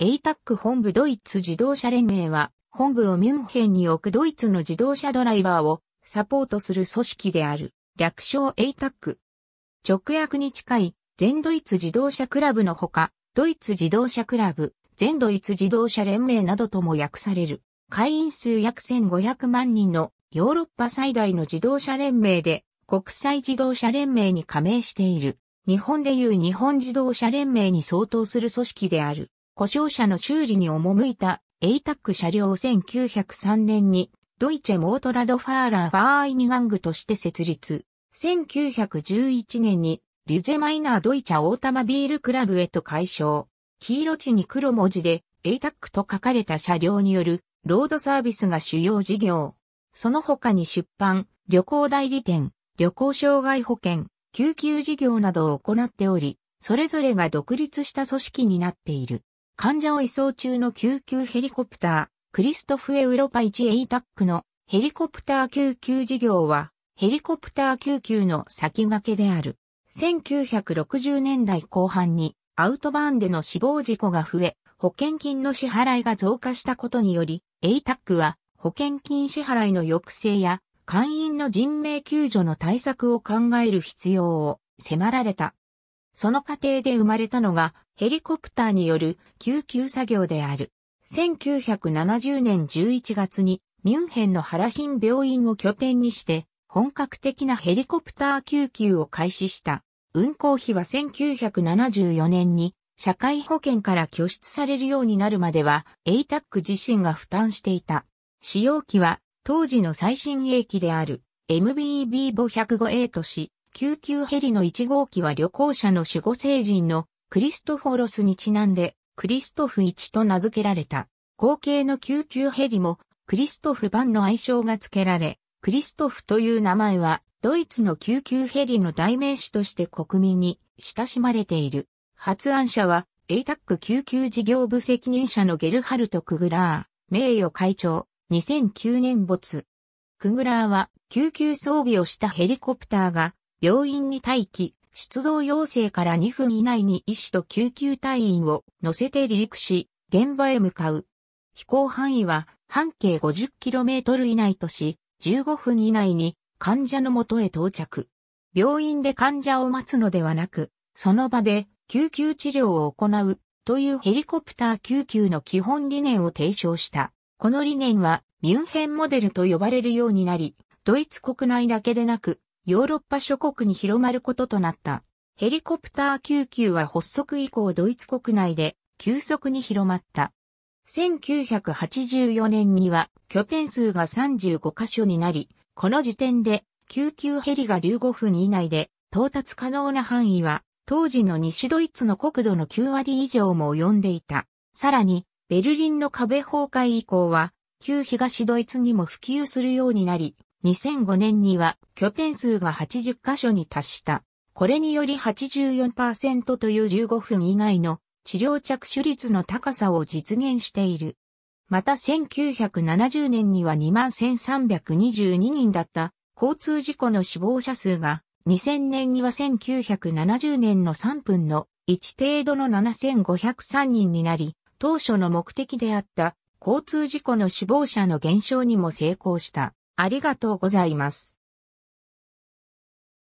ATAC 本部ドイツ自動車連盟は、本部をミュンヘンに置くドイツの自動車ドライバーをサポートする組織である、略称 ATAC。直訳に近い、全ドイツ自動車クラブのほか、ドイツ自動車クラブ、全ドイツ自動車連盟などとも訳される、会員数約1500万人のヨーロッパ最大の自動車連盟で、国際自動車連盟に加盟している、日本でいう日本自動車連盟に相当する組織である。故障車の修理に赴いた ATAC 車両を1903年にドイチェ・モートラドファーラー・ファーイニガングとして設立。1911年にリュゼマイナードイチェ・オータマビールクラブへと改称。黄色地に黒文字で ATAC と書かれた車両によるロードサービスが主要事業。その他に出版、旅行代理店、旅行障害保険、救急事業などを行っており、それぞれが独立した組織になっている。患者を移送中の救急ヘリコプター、クリストフ・エウロパ 1A タックのヘリコプター救急事業は、ヘリコプター救急の先駆けである。1960年代後半にアウトバーンでの死亡事故が増え、保険金の支払いが増加したことにより、A タックは保険金支払いの抑制や会員の人命救助の対策を考える必要を迫られた。その過程で生まれたのがヘリコプターによる救急作業である。1970年11月にミュンヘンのハラヒン病院を拠点にして本格的なヘリコプター救急を開始した。運行費は1974年に社会保険から拠出されるようになるまでは ATAC 自身が負担していた。使用機は当時の最新鋭機である MBB 5 0 5 a とし、救急ヘリの1号機は旅行者の守護聖人のクリストフォロスにちなんでクリストフ1と名付けられた。後継の救急ヘリもクリストフ版の愛称が付けられ、クリストフという名前はドイツの救急ヘリの代名詞として国民に親しまれている。発案者は ATAC 救急事業部責任者のゲルハルト・クグラー、名誉会長、2009年没。クグラーは救急装備をしたヘリコプターが病院に待機、出動要請から2分以内に医師と救急隊員を乗せて離陸し、現場へ向かう。飛行範囲は半径 50km 以内とし、15分以内に患者の元へ到着。病院で患者を待つのではなく、その場で救急治療を行うというヘリコプター救急の基本理念を提唱した。この理念はミュンヘンモデルと呼ばれるようになり、ドイツ国内だけでなくヨーロッパ諸国に広まることとなった。ヘリコプター救急は発足以降ドイツ国内で急速に広まった。1984年には拠点数が35カ所になり、この時点で救急ヘリが15分以内で到達可能な範囲は当時の西ドイツの国土の9割以上も及んでいた。さらに、ベルリンの壁崩壊以降は、旧東ドイツにも普及するようになり、2005年には拠点数が80箇所に達した。これにより84%という15分以内の治療着手率の高さを実現している。また1970年には21,322人だった交通事故の死亡者数が2000年には1970年の3分の1程度の7503人になり、当初の目的であった交通事故の死亡者の減少にも成功した。ありがとうございます。